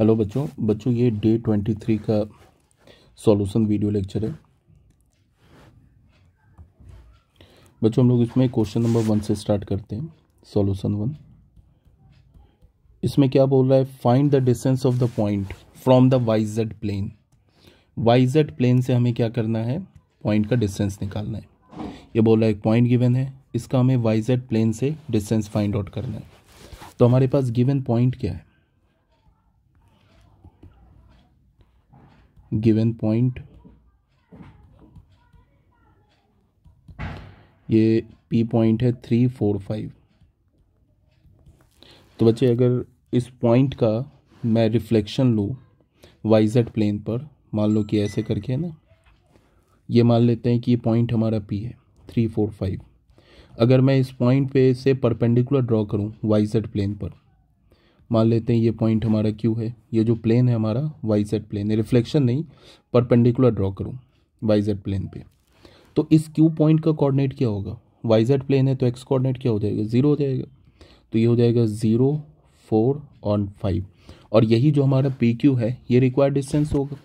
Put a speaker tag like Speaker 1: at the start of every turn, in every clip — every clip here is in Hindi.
Speaker 1: हेलो बच्चों बच्चों ये डे ट्वेंटी थ्री का सॉल्यूशन वीडियो लेक्चर है बच्चों हम लोग इसमें क्वेश्चन नंबर वन से स्टार्ट करते हैं सॉल्यूशन वन इसमें क्या बोल रहा है find the distance of the point from the y z plane y z plane से हमें क्या करना है पॉइंट का डिस्टेंस निकालना है ये बोल रहा है एक पॉइंट गिवन है इसका हमें वाई जेड प्लेन से डिस्टेंस फाइंड आउट करना है तो हमारे पास गिवन पॉइंट क्या है गिवन पॉइंट ये पी पॉइंट है थ्री फोर फाइव तो बच्चे अगर इस पॉइंट का मैं रिफ्लेक्शन लूँ वाई जेड प्लेन पर मान लो कि ऐसे करके है ना ये मान लेते हैं कि ये पॉइंट हमारा पी है थ्री फोर फाइव अगर मैं इस पॉइंट पे से परपेंडिकुलर ड्रॉ करूँ वाई जेड प्लेन पर मान लेते हैं ये पॉइंट हमारा क्यू है ये जो प्लेन है हमारा वाई जेड प्लेन है रिफ्लेक्शन नहीं परपेंडिकुलर ड्रॉ करूँ वाई जेड प्लेन पे तो इस क्यू पॉइंट का कोऑर्डिनेट क्या होगा वाई जेड प्लेन है तो एक्स कोऑर्डिनेट क्या हो जाएगा ज़ीरो हो जाएगा तो ये हो जाएगा ज़ीरो फोर और फाइव और यही जो हमारा पी क्यू है ये रिक्वायर्ड डिस्टेंस होगा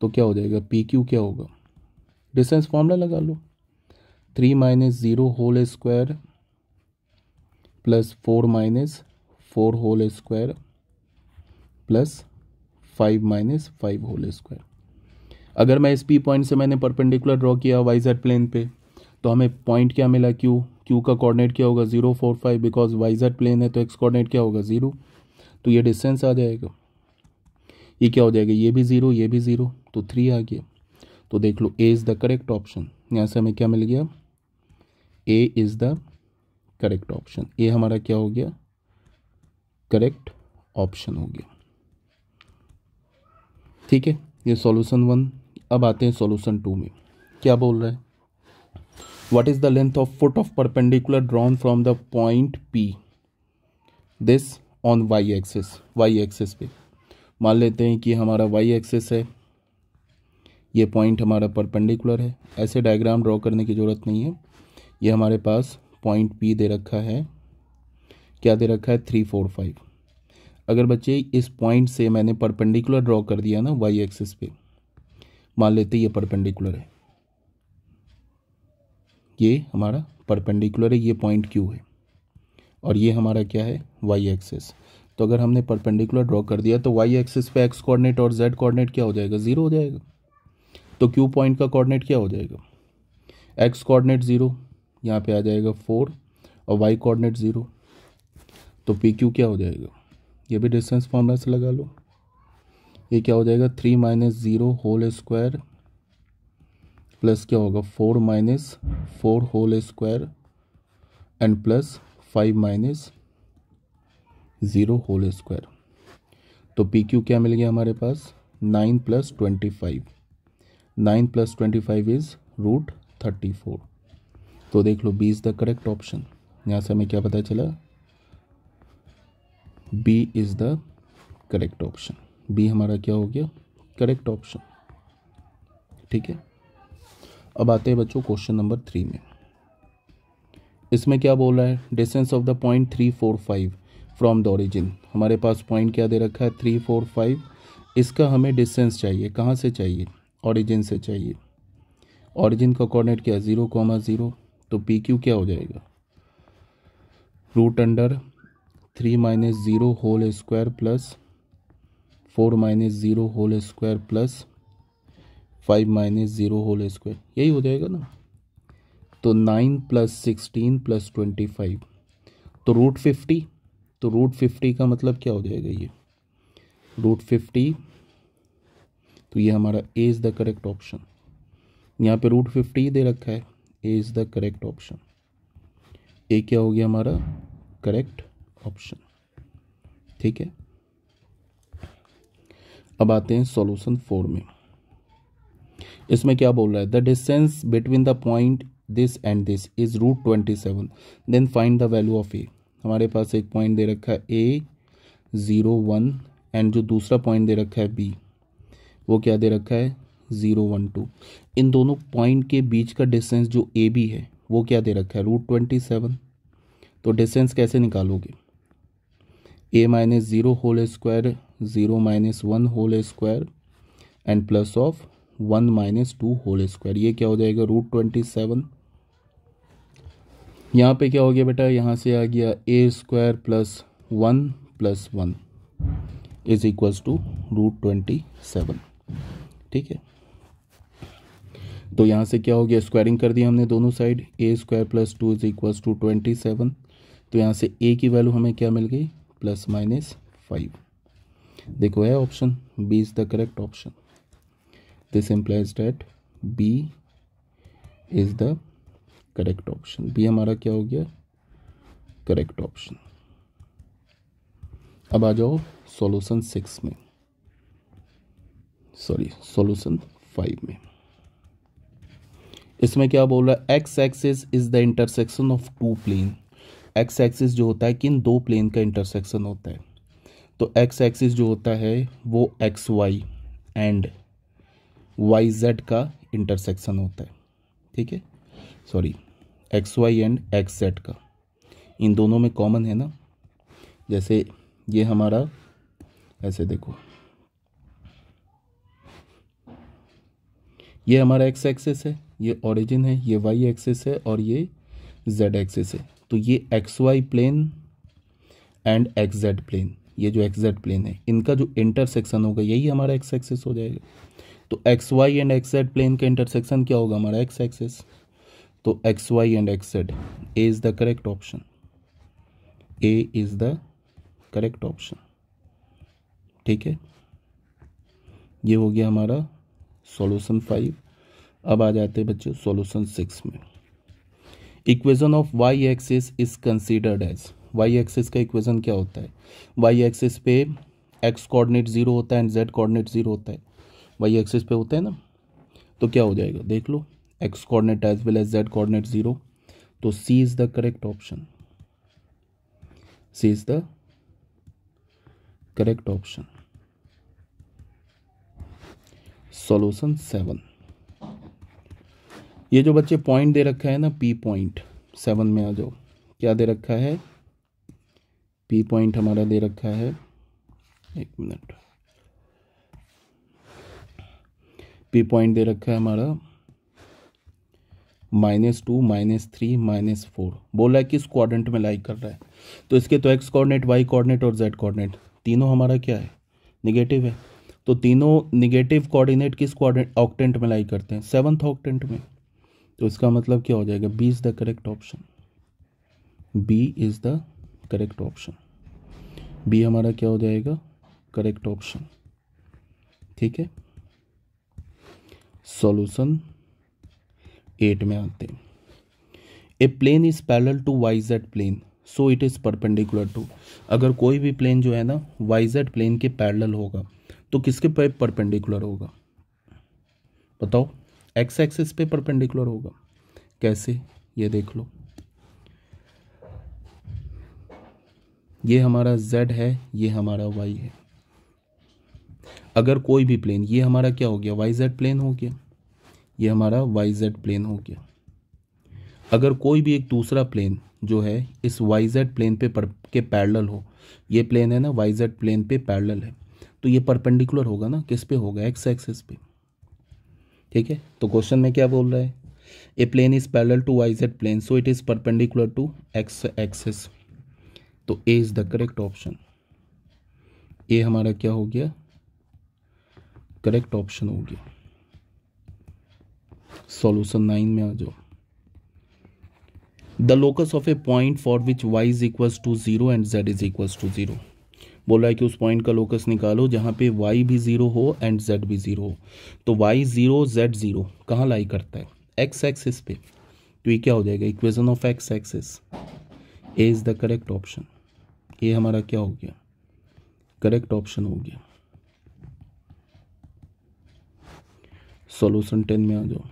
Speaker 1: तो क्या हो जाएगा पी क्यू क्या होगा डिस्टेंस फॉर्मूला लगा लो three minus zero whole square plus four minus four whole square plus five minus five whole square अगर मैं एस पी पॉइंट से मैंने परपेंडिकुलर ड्रॉ किया वाई जेड प्लेन पे तो हमें पॉइंट क्या मिला क्यू क्यू का कोऑर्डिनेट क्या होगा zero four five because y z plane है तो एक्स कोऑर्डिनेट क्या होगा जीरो तो ये डिस्टेंस आ जाएगा ये क्या हो जाएगा ये भी ज़ीरो ये भी ज़ीरो तो थ्री आ गया तो देख लो a is the correct option यहाँ से हमें क्या मिल गया a is the correct option ए हमारा क्या हो गया करेक्ट ऑप्शन हो गया ठीक है ये सॉल्यूशन वन अब आते हैं सॉल्यूशन टू में क्या बोल रहा है what is the length of foot of perpendicular drawn from the point p this on y axis y axis पे मान लेते हैं कि हमारा वाई एक्सेस है ये पॉइंट हमारा परपेंडिकुलर है ऐसे डायग्राम ड्रॉ करने की ज़रूरत नहीं है ये हमारे पास पॉइंट पी दे रखा है क्या दे रखा है थ्री फोर फाइव अगर बच्चे इस पॉइंट से मैंने परपेंडिकुलर ड्रॉ कर दिया ना वाई एक्सिस पे मान लेते ये परपेंडिकुलर है ये हमारा परपेंडिकुलर है ये पॉइंट क्यू है और ये हमारा क्या है वाई एक्सिस तो अगर हमने परपेंडिकुलर ड्रॉ कर दिया तो वाई एक्सिस पे एक्स कोऑर्डिनेट और जेड कोऑर्डिनेट क्या हो जाएगा ज़ीरो हो जाएगा तो क्यू पॉइंट का कोऑर्डिनेट क्या हो जाएगा एक्स कोऑर्डिनेट ज़ीरो यहाँ पे आ जाएगा फोर और वाई कोऑर्डिनेट ज़ीरो तो पी क्यू क्या हो जाएगा ये भी डिस्टेंस फॉर्मूला से लगा लो ये क्या हो जाएगा three minus zero whole square plus क्या होगा four minus four whole square and plus five minus zero whole square तो पी क्यू क्या मिल गया हमारे पास nine plus twenty five nine plus twenty five is root thirty four तो देख लो b is the correct option यहाँ से हमें क्या पता चला b is the correct option B हमारा क्या हो गया करेक्ट ऑप्शन ठीक है अब आते हैं बच्चों क्वेश्चन नंबर थ्री में इसमें क्या बोल रहा है distance of the point three four five from the origin हमारे पास पॉइंट क्या दे रखा है थ्री फोर फाइव इसका हमें डिस्टेंस चाहिए कहाँ से चाहिए ओरिजिन से चाहिए ओरिजिन का कोऑर्डिनेट क्या है ज़ीरो कॉमा ज़ीरो तो पी क्यू क्या हो जाएगा root under three minus zero whole square plus four minus zero whole square plus five minus zero whole square यही हो जाएगा ना तो nine plus sixteen plus twenty five तो रूट फिफ्टी तो रूट फिफ्टी का मतलब क्या हो जाएगा ये रूट फिफ्टी तो ये हमारा a is the correct option यहाँ पे रूट फिफ्टी दे रखा है a is the correct option a क्या हो गया हमारा करेक्ट ऑप्शन ठीक है अब आते हैं सॉल्यूशन फोर में इसमें क्या बोल रहा है the distance between the point this and this is root twenty seven then find the value of a हमारे पास एक पॉइंट दे रखा है ए ज़ीरो वन एंड जो दूसरा पॉइंट दे रखा है बी वो क्या दे रखा है ज़ीरो वन टू इन दोनों पॉइंट के बीच का डिस्टेंस जो ए बी है वो क्या दे रखा है रूट ट्वेंटी सेवन तो डिस्टेंस कैसे निकालोगे a minus zero whole square zero minus one whole square and plus of one minus two whole square ये क्या हो जाएगा रूट ट्वेंटी सेवन यहाँ पे क्या हो गया बेटा यहाँ से आ गया a square plus one plus one is equals to root twenty seven ठीक है तो यहाँ से क्या हो गया स्क्वायरिंग कर दिया हमने दोनों side a square plus two is equals to twenty seven तो यहाँ से ए की वैल्यू हमें क्या मिल गई प्लस माइनस फाइव देखो है option B is the correct option this implies that b is the correct option B हमारा क्या हो गया करेक्ट ऑप्शन अब आ जाओ सॉल्यूशन सिक्स में सॉरी सॉल्यूशन फाइव में इसमें क्या बोल रहा है x axis is the intersection of two plane x axis जो होता है किन दो प्लेन का इंटरसेक्शन होता है तो एक्स एक्सिस जो होता है वो x y and y z का इंटरसेक्शन होता है ठीक है sorry x y and x z का इन दोनों में कॉमन है ना जैसे ये हमारा ऐसे देखो ये हमारा एक्स एक्सेस है ये ओरिजिन है ये वाई एक्सेस है और ये जेड एक्सेस है तो ये x y plane and x z plane ये जो एक्स जेड प्लेन है इनका जो इंटरसेक्शन होगा यही हमारा एक्स एक्सेस हो जाएगा तो x y and x z plane का इंटरसेक्शन क्या होगा हमारा एक्स एक्सेस तो x y and x z A is the correct option A is the correct option ठीक है ये हो गया हमारा सॉल्यूशन फाइव अब आ जाते हैं बच्चे सॉल्यूशन सिक्स में equation of y axis is considered as y axis का इक्वेजन क्या होता है वाई एक्सिस पे एक्स कोऑर्डिनेट जीरो होता है एंड जेड कोऑर्डिनेट जीरो होता है वाई एक्सिस पे होता है ना तो क्या हो जाएगा देख लो x coordinate as well as z coordinate zero तो C is the correct option C is the correct option solution seven ये जो बच्चे पॉइंट दे रखा है ना पी पॉइंट सेवन में आ जाओ क्या दे रखा है पी पॉइंट हमारा दे रखा है एक मिनट पी पॉइंट दे रखा है हमारा minus two minus three minus four बोला है किस क्वाड्रेंट में लाइक कर रहा है तो इसके तो एक्स कोऑर्डिनेट वाई कोऑर्डिनेट और जेड कोऑर्डिनेट तीनों हमारा क्या है निगेटिव है तो तीनों निगेटिव कोऑर्डिनेट किस क्वाड्रेंट ऑक्टेंट में लाई करते हैं सेवन्थ ऑक्टेंट में तो इसका मतलब क्या हो जाएगा B is the correct option B is the correct option B हमारा क्या हो जाएगा करेक्ट ऑप्शन ठीक है सॉल्यूशन एट में आते हैं a plane is parallel to y z plane so it is perpendicular to अगर कोई भी प्लेन जो है ना वाई जेड प्लेन के पैरल होगा तो किसके पे परपेंडिकुलर होगा बताओ एक्स एक्सिस पे परपेंडिकुलर होगा कैसे ये देख लो ये हमारा जेड है ये हमारा वाई है अगर कोई भी प्लेन ये हमारा क्या हो गया वाई जेड प्लेन हो गया ये हमारा वाई जेड प्लेन हो गया अगर कोई भी एक दूसरा प्लेन जो है इस वाई जेड प्लेन पे पर के पैरल हो ये प्लेन है ना वाई जेड प्लेन पे पैरल है तो ये परपेंडिकुलर होगा ना किस पे होगा एक्स एक्सिस पे ठीक है तो क्वेश्चन में क्या बोल रहा है a plane is parallel to y z plane so it is perpendicular to x axis तो A is the correct option ए हमारा क्या हो गया करेक्ट ऑप्शन हो गया सॉल्यूशन नाइन में आ जाओ the locus of a point for which y is equal to zero and z is equal to zero बोला है कि उस पॉइंट का लोकस निकालो जहाँ पे वाई भी ज़ीरो हो एंड जेड भी ज़ीरो हो तो वाई ज़ीरो जेड ज़ीरो कहाँ लाई करता है एक्स एक्सिस पे तो ये क्या हो जाएगा equation of x axis A is the correct option ये हमारा क्या हो गया करेक्ट ऑप्शन हो गया सॉल्यूशन टेन में आ जाओ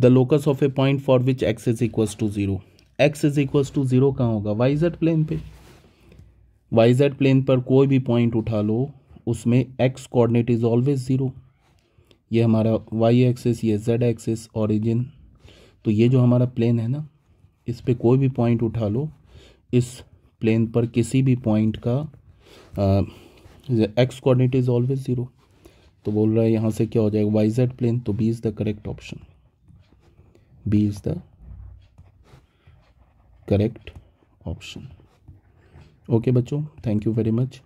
Speaker 1: the locus of a point for which x is equal to zero x is equal to zero कहाँ होगा वाई जेड प्लेन पे वाई जेड प्लेन पर कोई भी पॉइंट उठा लो उसमें x coordinate is always zero ये हमारा वाई एक्सिस ये जेड एक्सिस ओरिजिन तो ये जो हमारा प्लेन है ना इस पर कोई भी पॉइंट उठा लो इस प्लेन पर किसी भी पॉइंट का x coordinate is always zero तो बोल रहा है यहाँ से क्या हो जाएगा वाई जेड प्लेन तो B is the correct option B is the correct option okay बच्चों थैंक यू वेरी मच